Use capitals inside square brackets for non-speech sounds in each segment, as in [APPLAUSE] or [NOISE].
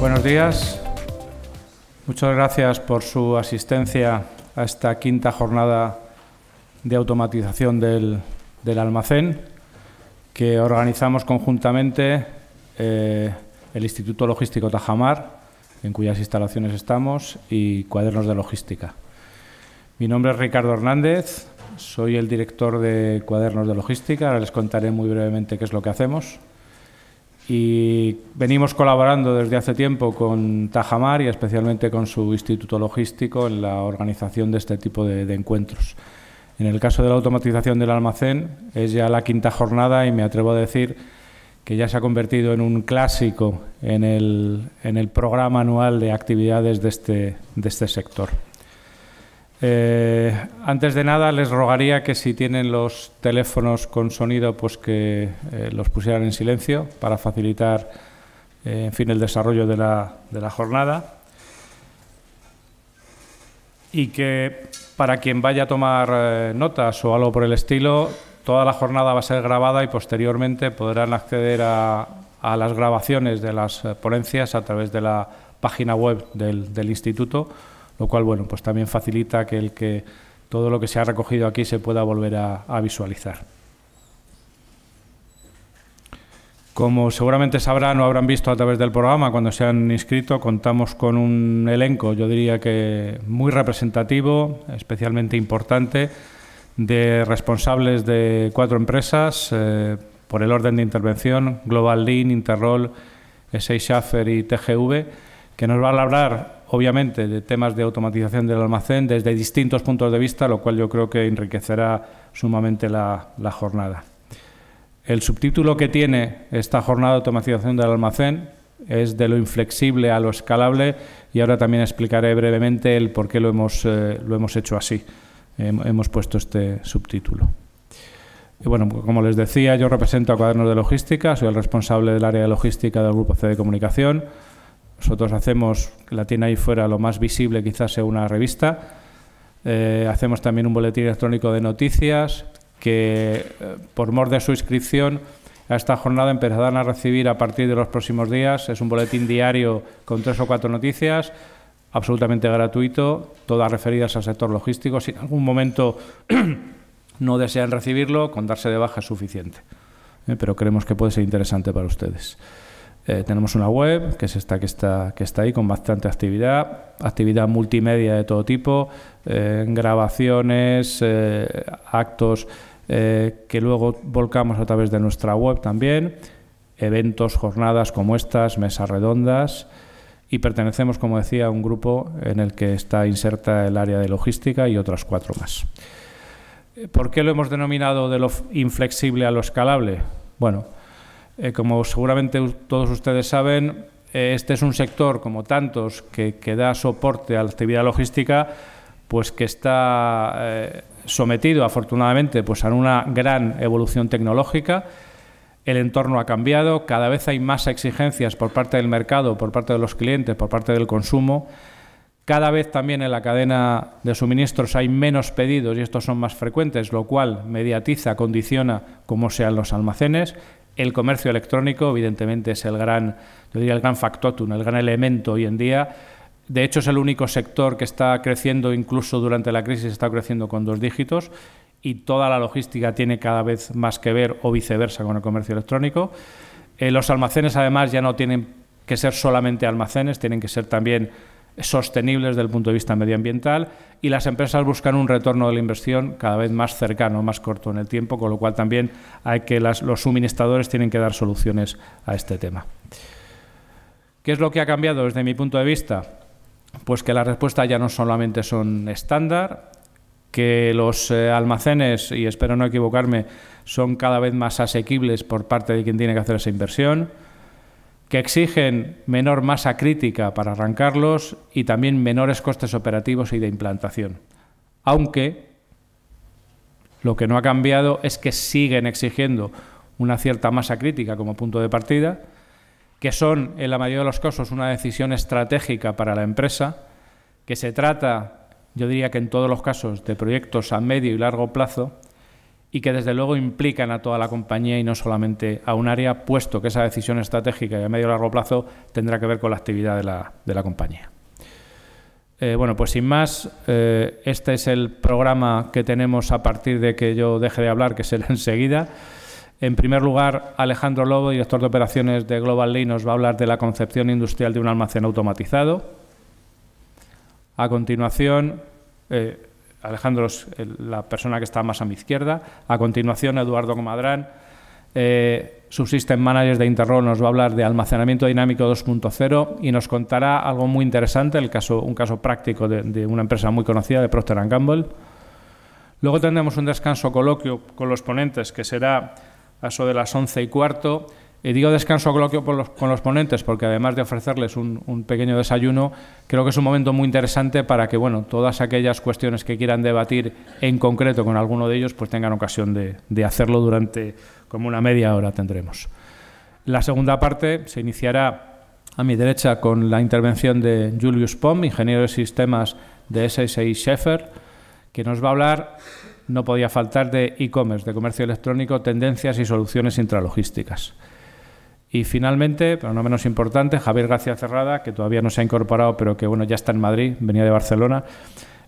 Buenos días. Muchas gracias por su asistencia a esta quinta jornada de automatización del, almacén que organizamos conjuntamente eh, el Instituto Logístico Tajamar, en cuyas instalaciones estamos, y Cuadernos de Logística. Mi nombre es Ricardo Hernández, soy el director de Cuadernos de Logística, ahora les contaré muy brevemente qué es lo que hacemos y venimos colaborando desde hace tiempo con Tajamar y especialmente con su instituto logístico en la organización de este tipo de, encuentros. En el caso de la automatización del almacén es ya la quinta jornada y me atrevo a decir que ya se ha convertido en un clásico en el, programa anual de actividades de este, este sector. Eh, antes de nada, les rogaría que si tienen los teléfonos con sonido, pues que eh, los pusieran en silencio para facilitar, eh, en fin, el desarrollo de la, de la jornada. Y que para quien vaya a tomar notas o algo por el estilo, toda la jornada va a ser grabada y posteriormente podrán acceder a, las grabaciones de las ponencias a través de la página web del instituto lo cual bueno, pues también facilita que, el que todo lo que se ha recogido aquí se pueda volver a, visualizar. Como seguramente sabrán o habrán visto a través del programa cuando se han inscrito, contamos con un elenco, yo diría que muy representativo, especialmente importante, de responsables de cuatro empresas eh, por el orden de intervención, Global Lean, Interroll, SA Schaffer y TGV, que nos va a hablar obviamente, de temas de automatización del almacén desde distintos puntos de vista, lo cual yo creo que enriquecerá sumamente la, jornada. El subtítulo que tiene esta jornada de automatización del almacén es de lo inflexible a lo escalable y ahora también explicaré brevemente el por qué lo hemos, eh, lo hemos hecho así. hemos puesto este subtítulo. Y bueno, como les decía, yo represento a Cuadernos de Logística, soy el responsable del área de logística del Grupo C de Comunicación. Nosotros hacemos, que la tiene ahí fuera, lo más visible quizás sea una revista. Eh, hacemos también un boletín electrónico de noticias que, eh, por mor de su inscripción, a esta jornada empezarán a recibir a partir de los próximos días. Es un boletín diario con tres o cuatro noticias, absolutamente gratuito, todas referidas al sector logístico. Si en algún momento [CLEARS THROAT] no desean recibirlo, con darse de baja es suficiente. Eh, pero creemos que puede ser interesante para ustedes. Eh, tenemos una web, que es esta que está, que está ahí, con bastante actividad, actividad multimedia de todo tipo, eh, grabaciones, eh, actos que luego volcamos a través de nuestra web también, eventos, jornadas como estas, mesas redondas. Y pertenecemos, como decía, a un grupo en el que está inserta el área de logística y otras cuatro más. ¿Por qué lo hemos denominado de lo inflexible a lo escalable? Bueno, eh, como seguramente todos ustedes saben, eh, este es un sector, como tantos, que, da soporte a la actividad logística, pues que está eh, sometido, afortunadamente, pues a una gran evolución tecnológica. El entorno ha cambiado, cada vez hay más exigencias por parte del mercado, por parte de los clientes, por parte del consumo. Cada vez también en la cadena de suministros hay menos pedidos y estos son más frecuentes, lo cual mediatiza, condiciona cómo sean los almacenes. El comercio electrónico, evidentemente, es el gran, yo diría, el gran factotum, el gran elemento hoy en día. De hecho, es el único sector que está creciendo, incluso durante la crisis, está creciendo con dos dígitos y toda la logística tiene cada vez más que ver o viceversa con el comercio electrónico. Eh, los almacenes, además, ya no tienen que ser solamente almacenes, tienen que ser también sostenibles desde el punto de vista medioambiental y las empresas buscan un retorno de la inversión cada vez más cercano, más corto en el tiempo, con lo cual también hay que los suministradores tienen que dar soluciones a este tema. ¿Qué es lo que ha cambiado desde mi punto de vista? Pues que las respuestas ya no solamente son estándar, que los eh, almacenes, y espero no equivocarme, son cada vez más asequibles por parte de quien tiene que hacer esa inversión, que exigen menor masa crítica para arrancarlos y también menores costes operativos y de implantación. Aunque lo que no ha cambiado es que siguen exigiendo una cierta masa crítica como punto de partida, que son en la mayoría de los casos una decisión estratégica para la empresa, que se trata, yo diría que en todos los casos, de proyectos a medio y largo plazo, y que desde luego implican a toda la compañía y no solamente a un área, puesto que esa decisión estratégica y a medio y largo plazo tendrá que ver con la actividad de la, compañía. Eh, bueno, pues sin más, eh, este es el programa que tenemos a partir de que yo deje de hablar, que será [LAUGHS] enseguida. En primer lugar, Alejandro Lobo, director de operaciones de Global Lean, nos va a hablar de la concepción industrial de un almacén automatizado. A continuación, eh, Alejandro es la persona que está más a mi izquierda. A continuación, Eduardo Comadrán, eh, Subsystem Manager de Interroll, nos va a hablar de almacenamiento dinámico 2.0 y nos contará algo muy interesante, el caso, un caso práctico de, una empresa muy conocida, de Procter Gamble. Luego tendremos un descanso coloquio con los ponentes, que será a eso de las 11 y cuarto y digo descanso coloquio con los, ponentes porque además de ofrecerles un, pequeño desayuno, creo que es un momento muy interesante para que bueno, todas aquellas cuestiones que quieran debatir en concreto con alguno de ellos pues tengan ocasión de, hacerlo durante como una media hora tendremos. La segunda parte se iniciará a mi derecha con la intervención de Julius Pom, ingeniero de sistemas de SSI Sheffer, que nos va a hablar no podía faltar de e-commerce, de comercio electrónico, tendencias y soluciones intralogísticas. Y finalmente, pero no menos importante, Javier García Cerrada, que todavía no se ha incorporado, pero que bueno, ya está en Madrid, venía de Barcelona,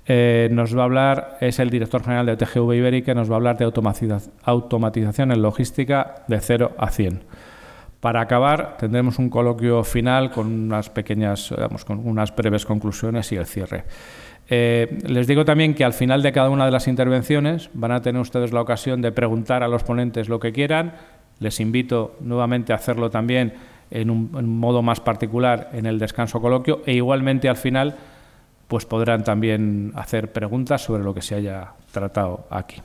eh, nos va a hablar, es el director general de TGV Ibérica, nos va a hablar de automatización en logística de 0 a 100. Para acabar, tendremos un coloquio final con unas pequeñas, con unas breves conclusiones y el cierre. Eh, les digo también que al final de cada una de las intervenciones van a tener ustedes la ocasión de preguntar a los ponentes lo que quieran les invito nuevamente a hacerlo también en un, modo más particular en el descanso coloquio e igualmente al final pues podrán también hacer preguntas sobre lo que se haya tratado aquí.